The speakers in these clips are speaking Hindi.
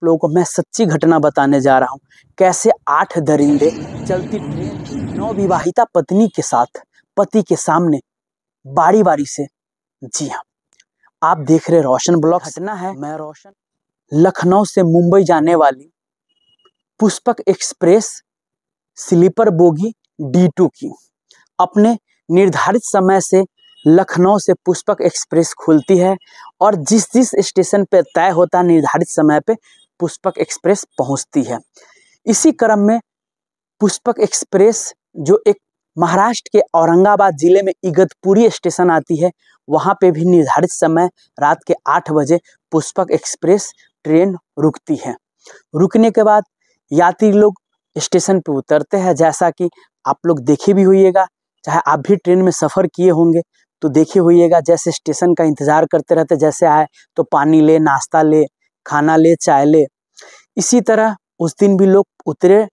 आप लोगों को मैं सच्ची घटना बताने जा रहा हूँ कैसे आठ दरिंदे चलती ट्रेन नौ विवाहिता पत्नी के साथ पति के सामने बारी बारी से जी हाँ आप देख रहे रोशन ब्लॉक घटना है मैं रोशन लखनऊ से मुंबई जाने वाली Pushpak express sleeper bogie D two की अपने निर्धारित समय से लखनऊ से पुष्पक एक्सप्रेस खुलती है और जिस जिस स्टेशन पर तय होता निर्धारित समय पे पुष्पक एक्सप्रेस पहुंचती है इसी क्रम में पुष्पक एक्सप्रेस जो एक महाराष्ट्र के औरंगाबाद जिले में इगतपुरी स्टेशन आती है वहाँ पे भी निर्धारित समय रात के आठ बजे पुष्पक एक्सप्रेस ट्रेन रुकती है रुकने के बाद यात्री लोग स्टेशन पे उतरते हैं जैसा कि आप लोग देखे भी होइएगा चाहे आप भी ट्रेन में सफ़र किए होंगे तो देखे होइएगा जैसे स्टेशन का इंतज़ार करते रहते जैसे आए तो पानी ले नाश्ता ले खाना ले चाय ले इसी तरह उस दिन भी लोग उतरे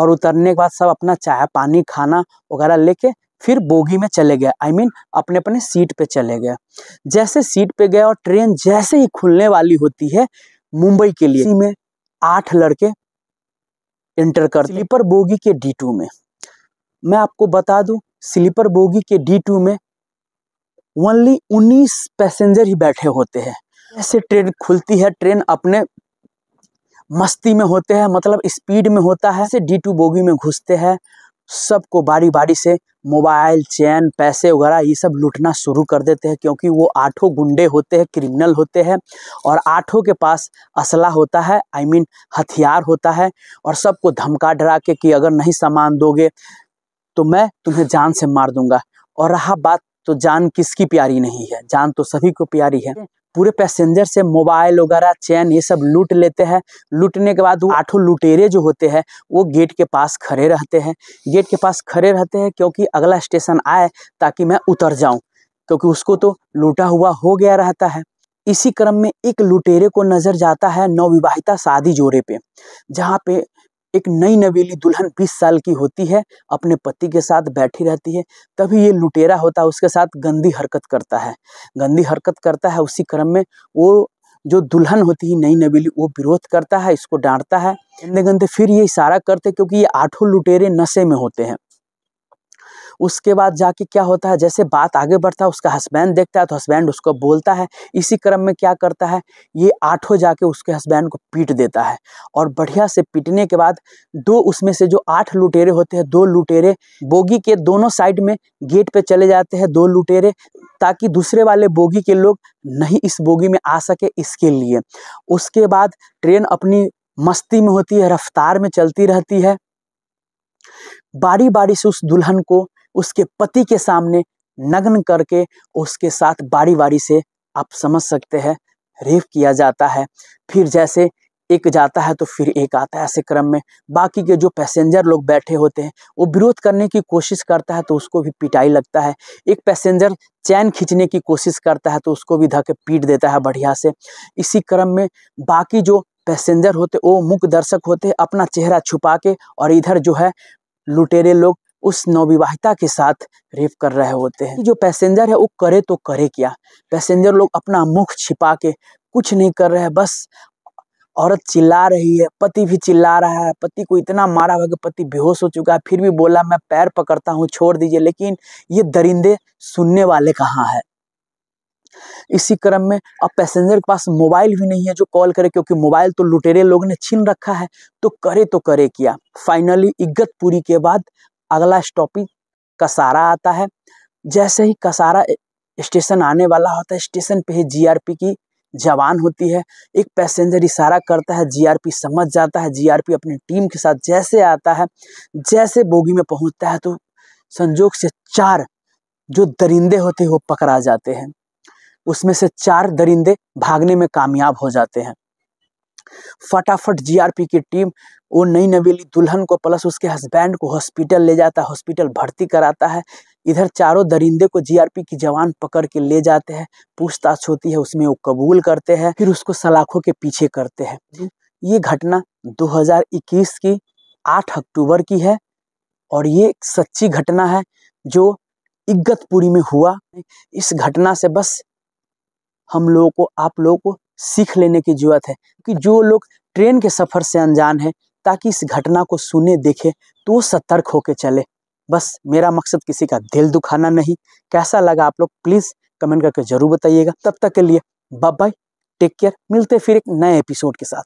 और उतरने के बाद सब अपना चाय पानी खाना वगैरह लेके फिर बोगी में चले गए आई I मीन mean, अपने अपने सीट पे चले गए जैसे सीट पे गए और ट्रेन जैसे ही खुलने वाली होती है मुंबई के लिए में आठ लड़के एंटर कर स्लीपर बोगी के डी टू में मैं आपको बता दूं स्लीपर बोगी के डी टू में ओनली उन्नीस पैसेंजर ही बैठे होते हैं ऐसे ट्रेन खुलती है ट्रेन अपने मस्ती में होते हैं मतलब स्पीड में होता है ऐसे डी टू बोगी में घुसते हैं सबको बारी बारी से मोबाइल चैन पैसे वगैरह ये सब लूटना शुरू कर देते हैं क्योंकि वो आठों गुंडे होते हैं क्रिमिनल होते हैं और आठों के पास असला होता है आई I मीन mean, हथियार होता है और सबको धमका डरा के कि अगर नहीं सामान दोगे तो मैं तुम्हें जान से मार दूंगा और रहा बात तो जान किसकी प्यारी नहीं है जान तो सभी को प्यारी है पूरे पैसेंजर से मोबाइल वगैरह चैन ये सब लूट लेते हैं लूटने के बाद वो आठों लुटेरे जो होते हैं वो गेट के पास खड़े रहते हैं गेट के पास खड़े रहते हैं क्योंकि अगला स्टेशन आए ताकि मैं उतर जाऊं क्योंकि उसको तो लूटा हुआ हो गया रहता है इसी क्रम में एक लुटेरे को नजर जाता है नवविवाहिता शादी जोड़े पे जहाँ पे एक नई नवेली दुल्हन 20 साल की होती है अपने पति के साथ बैठी रहती है तभी ये लुटेरा होता है उसके साथ गंदी हरकत करता है गंदी हरकत करता है उसी क्रम में वो जो दुल्हन होती है नई नबीली वो विरोध करता है इसको डांटता है गंदे गंदे फिर ये इशारा करते क्योंकि ये आठों लुटेरे नशे में होते हैं उसके बाद जाके क्या होता है जैसे बात आगे बढ़ता है उसका हस्बैंड देखता है तो हस्बैंड उसको बोलता है इसी क्रम में क्या करता है ये आठों जाके उसके हस्बैंड को पीट देता है और बढ़िया से पीटने के बाद दो उसमें से जो आठ लुटेरे होते हैं दो लुटेरे बोगी के दोनों साइड में गेट पे चले जाते हैं दो लुटेरे ताकि दूसरे वाले बोगी के लोग नहीं इस बोगी में आ सके इसके लिए उसके बाद ट्रेन अपनी मस्ती में होती है रफ्तार में चलती रहती है बारी बारी से उस दुल्हन को उसके पति के सामने नग्न करके उसके साथ बारी बारी से आप समझ सकते हैं रेप किया जाता है फिर जैसे एक जाता है तो फिर एक आता है ऐसे क्रम में बाकी के जो पैसेंजर लोग बैठे होते हैं वो विरोध करने की कोशिश करता है तो उसको भी पिटाई लगता है एक पैसेंजर चैन खींचने की कोशिश करता है तो उसको भी धक्के पीट देता है बढ़िया से इसी क्रम में बाकी जो पैसेंजर होते वो मुख दर्शक होते अपना चेहरा छुपा के और इधर जो है लुटेरे लोग उस नवविवाहिता के साथ रेप कर रहे होते हैं जो पैसेंजर है वो करे तो करे क्या पैसेंजर लोग अपना मुख छिपा के कुछ नहीं कर रहे हैं बस औरत चिल्ला रही है पति भी चिल्ला रहा है पति को इतना मारा हुआ कि पति बेहोश हो चुका है फिर भी बोला मैं पैर पकड़ता हूँ छोड़ दीजिए लेकिन ये दरिंदे सुनने वाले कहाँ है इसी क्रम में अब पैसेंजर के पास मोबाइल भी नहीं है जो कॉल करे क्योंकि मोबाइल तो लुटेरे लोग ने छीन रखा है तो करे तो करे किया फाइनली इज्जत पूरी के बाद अगला स्टॉपिंग कसारा आता है जैसे ही कसारा स्टेशन आने वाला होता है स्टेशन पे ही जीआरपी की जवान होती है एक पैसेंजर इशारा करता है जीआरपी समझ जाता है जीआरपी अपनी टीम के साथ जैसे आता है जैसे बोगी में पहुंचता है तो संजोग से चार जो दरिंदे होते हैं वो पकड़ा जाते हैं उसमें से चार दरिंदे भागने में कामयाब हो जाते हैं फटाफट जीआरपी की टीम वो नई नवेली दुल्हन को प्लस उसके हस्बैंड को हॉस्पिटल ले जाता है हॉस्पिटल भर्ती कराता है इधर चारों दरिंदे को जीआरपी की जवान पकड़ के ले जाते हैं पूछताछ होती है उसमें वो कबूल करते हैं फिर उसको सलाखों के पीछे करते हैं ये घटना 2021 की 8 अक्टूबर की है और ये एक सच्ची घटना है जो इज्जतपुरी में हुआ इस घटना से बस हम लोगों को आप लोगों को सीख लेने की जरूरत है कि जो लोग ट्रेन के सफ़र से अनजान है ताकि इस घटना को सुने देखे तो वो सतर्क होके चले बस मेरा मकसद किसी का दिल दुखाना नहीं कैसा लगा आप लोग प्लीज़ कमेंट करके ज़रूर बताइएगा तब तक के लिए बाय बाय टेक केयर मिलते फिर एक नए एपिसोड के साथ